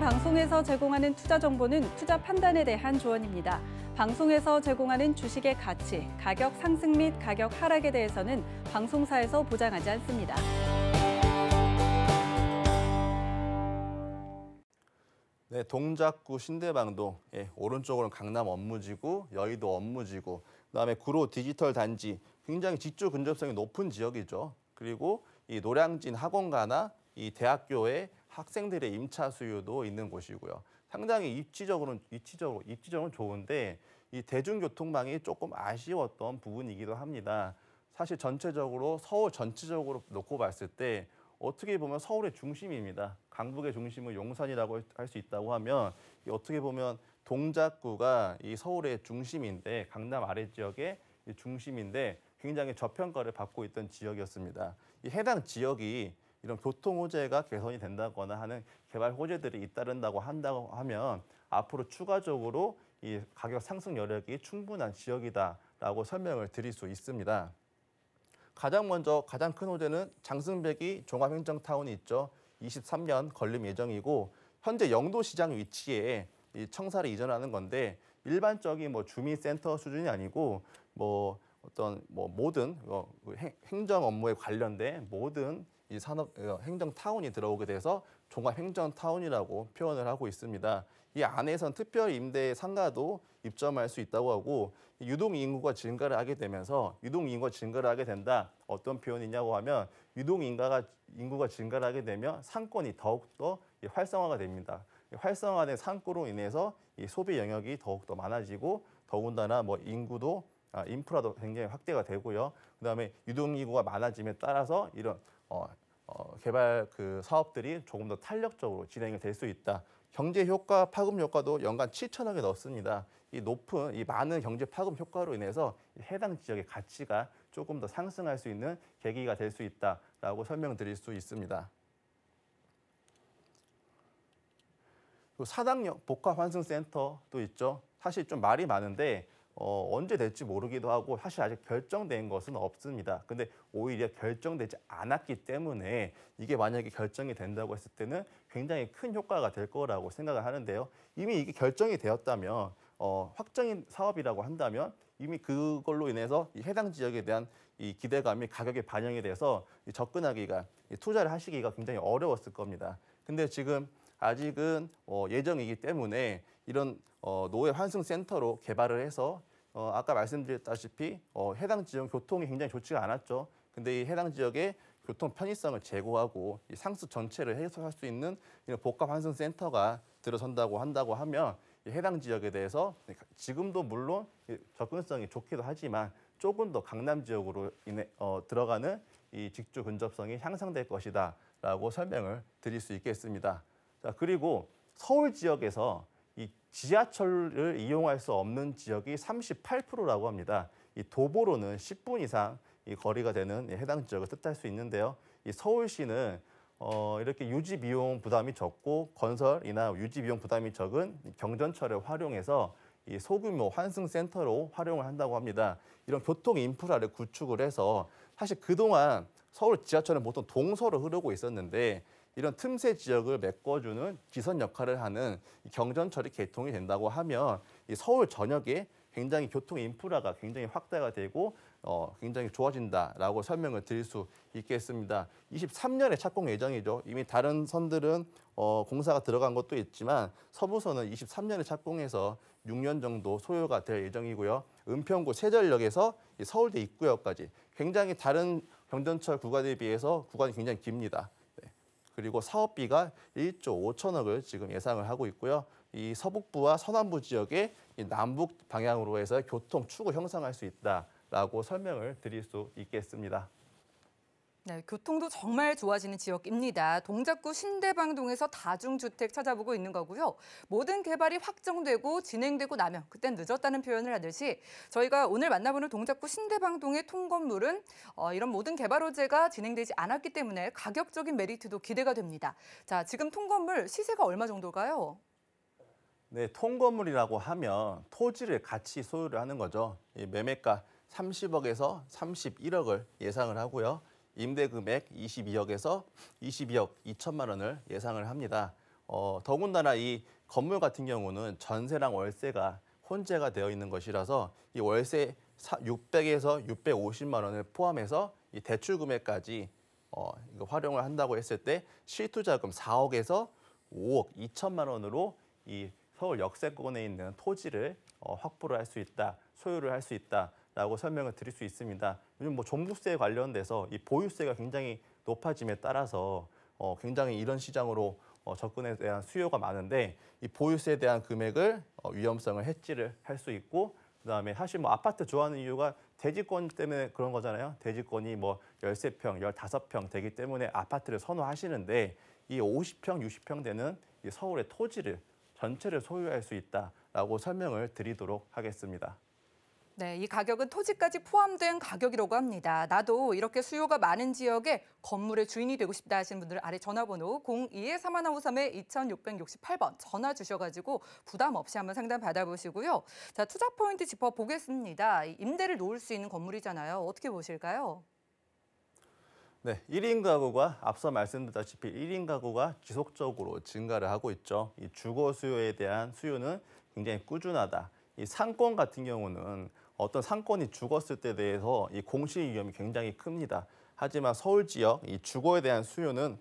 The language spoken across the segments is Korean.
방송에서 제공하는 투자 정보는 투자 판단에 대한 조언입니다. 방송에서 제공하는 주식의 가치, 가격 상승 및 가격 하락에 대해서는 방송사에서 보장하지 않습니다. 네, 동작구 신대방동, 예, 오른쪽으로는 강남 업무지구, 여의도 업무지구, 그다음에 구로 디지털 단지, 굉장히 직주 근접성이 높은 지역이죠. 그리고 이 노량진 학원가나 이 대학교의 학생들의 임차 수요도 있는 곳이고요. 상당히 입지적으로는 입지적으로 입지적으로 좋은데 이 대중교통망이 조금 아쉬웠던 부분이기도 합니다. 사실 전체적으로 서울 전체적으로 놓고 봤을 때 어떻게 보면 서울의 중심입니다. 강북의 중심은 용산이라고 할 수 있다고 하면 어떻게 보면 동작구가 이 서울의 중심인데 강남 아래 지역의 중심인데 굉장히 저평가를 받고 있던 지역이었습니다. 이 해당 지역이 이런 교통 호재가 개선이 된다거나 하는 개발 호재들이 잇따른다고 한다고 하면 앞으로 추가적으로 이 가격 상승 여력이 충분한 지역이다라고 설명을 드릴 수 있습니다. 가장 먼저 가장 큰 호재는 장승백이 종합행정타운이 있죠. 23년 걸림 예정이고 현재 영도시장 위치에 이 청사를 이전하는 건데 일반적인 뭐 주민센터 수준이 아니고 뭐 어떤 뭐 모든 어, 그 행정 업무에 관련된 모든 이 산업 어, 행정 타운이 들어오게 돼서 종합 행정 타운이라고 표현을 하고 있습니다. 이 안에선 특별 임대 상가도 입점할 수 있다고 하고 유동 인구가 증가를 하게 되면서 유동 인구가 증가를 하게 된다. 어떤 표현이냐고 하면 유동 인가가 인구가 증가를 하게 되면 상권이 더욱더 활성화가 됩니다. 활성화된 상권으로 인해서 이 소비 영역이 더욱더 많아지고 더군다나 뭐 인구도 아, 인프라도 굉장히 확대가 되고요. 그다음에 유동 인구가 많아짐에 따라서 이런 어, 어, 개발 그 사업들이 조금 더 탄력적으로 진행이 될 수 있다. 경제 효과 파급 효과도 연간 7천억에 넣습니다. 이 높은 이 많은 경제 파급 효과로 인해서 해당 지역의 가치가 조금 더 상승할 수 있는 계기가 될 수 있다라고 설명드릴 수 있습니다. 사당역 복합환승센터도 있죠. 사실 좀 말이 많은데 어, 언제 될지 모르기도 하고 사실 아직 결정된 것은 없습니다. 근데 오히려 결정되지 않았기 때문에 이게 만약에 결정이 된다고 했을 때는 굉장히 큰 효과가 될 거라고 생각을 하는데요. 이미 이게 결정이 되었다면 어, 확정인 사업이라고 한다면 이미 그걸로 인해서 이 해당 지역에 대한 이 기대감이 가격에 반영이 돼서 이 접근하기가 이 투자를 하시기가 굉장히 어려웠을 겁니다. 근데 지금 아직은 어, 예정이기 때문에 이런 어, 노예 환승 센터로 개발을 해서 어, 아까 말씀드렸다시피 어, 해당 지역 교통이 굉장히 좋지가 않았죠. 근데 이 해당 지역의 교통 편의성을 제고하고 이 상수 전체를 해소할 수 있는 이런 복합 환승 센터가 들어선다고 한다고 하면 이 해당 지역에 대해서 지금도 물론 접근성이 좋기도 하지만 조금 더 강남 지역으로 인해 어, 들어가는 이 직주 근접성이 향상될 것이다라고 설명을 드릴 수 있겠습니다. 자 그리고 서울 지역에서 지하철을 이용할 수 없는 지역이 38%라고 합니다. 이 도보로는 10분 이상 이 거리가 되는 해당 지역을 뜻할 수 있는데요. 이 서울시는 어, 이렇게 유지 비용 부담이 적고 건설이나 유지 비용 부담이 적은 경전철을 활용해서 이 소규모 환승 센터로 활용을 한다고 합니다. 이런 교통 인프라를 구축을 해서 사실 그동안 서울 지하철은 보통 동서로 흐르고 있었는데 이런 틈새 지역을 메꿔주는 기선 역할을 하는 경전 처리 개통이 된다고 하면 이 서울 전역에 굉장히 교통 인프라가 굉장히 확대가 되고 어, 굉장히 좋아진다라고 설명을 드릴 수 있겠습니다. 23년에 착공 예정이죠. 이미 다른 선들은 어, 공사가 들어간 것도 있지만 서부선은 23년에 착공해서 6년 정도 소요가 될 예정이고요. 은평구 세절역에서 서울대 입구역까지 굉장히 다른 경전철 구간에 비해서 구간이 굉장히 깁니다. 그리고 사업비가 1조 5천억을 지금 예상을 하고 있고요. 이 서북부와 서남부 지역에 이 남북 방향으로 해서 교통 축을 형성할 수 있다라고 설명을 드릴 수 있겠습니다. 네, 교통도 정말 좋아지는 지역입니다. 동작구 신대방동에서 다중주택 찾아보고 있는 거고요. 모든 개발이 확정되고 진행되고 나면 그땐 늦었다는 표현을 하듯이 저희가 오늘 만나보는 동작구 신대방동의 통건물은 어, 이런 모든 개발 호재가 진행되지 않았기 때문에 가격적인 메리트도 기대가 됩니다. 자, 지금 통건물 시세가 얼마 정도일까요? 네, 통건물이라고 하면 토지를 같이 소유를 하는 거죠. 이 매매가 30억에서 31억을 예상을 하고요. 임대 금액 22억에서 22억 2천만 원을 예상을 합니다. 어, 더군다나 이 건물 같은 경우는 전세랑 월세가 혼재가 되어 있는 것이라서 이 월세 600에서 650만 원을 포함해서 이 대출 금액까지 어, 이거 활용을 한다고 했을 때 실투자금 4억에서 5억 2천만 원으로 이 서울 역세권에 있는 토지를 어, 확보를 할 수 있다, 소유를 할 수 있다. 라고 설명을 드릴 수 있습니다. 요즘 뭐 종부세에 관련돼서 이 보유세가 굉장히 높아짐에 따라서 어, 굉장히 이런 시장으로 어, 접근에 대한 수요가 많은데 이 보유세에 대한 금액을 어, 위험성을 해지를 할 수 있고 그다음에 사실 뭐 아파트 좋아하는 이유가 대지권 때문에 그런 거잖아요. 대지권이 뭐1 3평1 5평 되기 때문에 아파트를 선호하시는데 이5 0평6 0평 되는 서울의 토지를 전체를 소유할 수 있다라고 설명을 드리도록 하겠습니다. 네, 이 가격은 토지까지 포함된 가격이라고 합니다. 나도 이렇게 수요가 많은 지역에 건물의 주인이 되고 싶다 하시는 분들 아래 전화번호 02-3153-2668번 전화 주셔가지고 부담 없이 한번 상담 받아보시고요. 자, 투자 포인트 짚어보겠습니다. 임대를 놓을 수 있는 건물이잖아요. 어떻게 보실까요? 네, 1인 가구가 앞서 말씀드렸다시피 1인 가구가 지속적으로 증가를 하고 있죠. 이 주거 수요에 대한 수요는 굉장히 꾸준하다. 이 상권 같은 경우는 어떤 상권이 죽었을 때 대해서 이 공시 위험이 굉장히 큽니다. 하지만 서울 지역 이 주거에 대한 수요는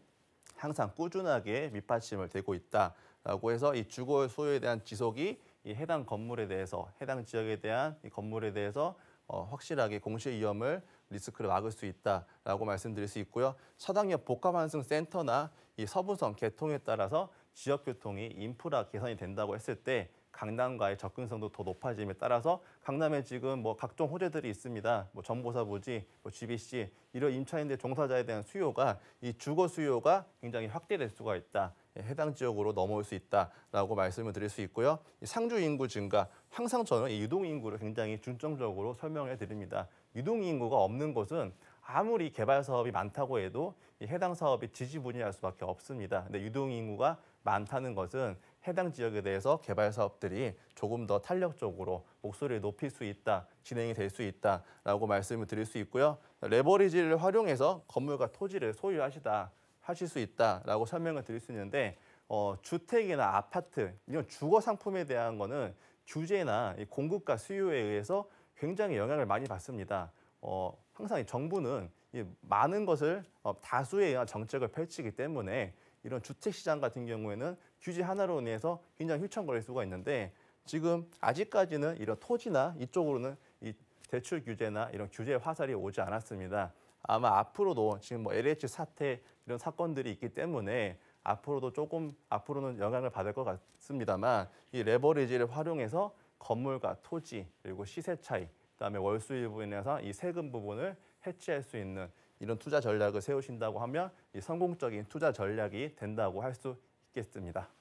항상 꾸준하게 밑받침을 되고 있다라고 해서 이 주거 소요에 대한 지속이 이 해당 건물에 대해서 해당 지역에 대한 이 건물에 대해서 어, 확실하게 공시 위험을 리스크를 막을 수 있다라고 말씀드릴 수 있고요. 차당역 복합환승센터나 이 서부선 개통에 따라서 지역 교통이 인프라 개선이 된다고 했을 때 강남과의 접근성도 더 높아짐에 따라서 강남에 지금 뭐 각종 호재들이 있습니다. 뭐 전보사 부지, 뭐 GBC 이런 임차인들 종사자에 대한 수요가 이 주거 수요가 굉장히 확대될 수가 있다. 예, 해당 지역으로 넘어올 수 있다라고 말씀을 드릴 수 있고요. 상주 인구 증가, 항상 저는 유동 인구를 굉장히 중점적으로 설명해 드립니다. 유동 인구가 없는 곳은 아무리 개발 사업이 많다고 해도 해당 사업이 지지 분야할 수밖에 없습니다. 근데 유동 인구가 많다는 것은 해당 지역에 대해서 개발 사업들이 조금 더 탄력적으로 목소리를 높일 수 있다, 진행이 될 수 있다라고 말씀을 드릴 수 있고요. 레버리지를 활용해서 건물과 토지를 소유하시다 하실 수 있다라고 설명을 드릴 수 있는데 어, 주택이나 아파트 이런 주거 상품에 대한 거는 규제나 공급과 수요에 의해서 굉장히 영향을 많이 받습니다. 어, 항상 정부는 많은 것을 어, 다수의 정책을 펼치기 때문에 이런 주택 시장 같은 경우에는 규제 하나로 인해서 굉장히 휘청거릴 수가 있는데 지금 아직까지는 이런 토지나 이쪽으로는 이 대출 규제나 이런 규제 화살이 오지 않았습니다. 아마 앞으로도 지금 뭐 LH 사태 이런 사건들이 있기 때문에 앞으로도 조금 앞으로는 영향을 받을 것 같습니다만 이 레버리지를 활용해서 건물과 토지 그리고 시세 차이 그다음에 월수일부인에서이 세금 부분을 해치할 수 있는 이런 투자 전략을 세우신다고 하면 성공적인 투자 전략이 된다고 할 수 있겠습니다.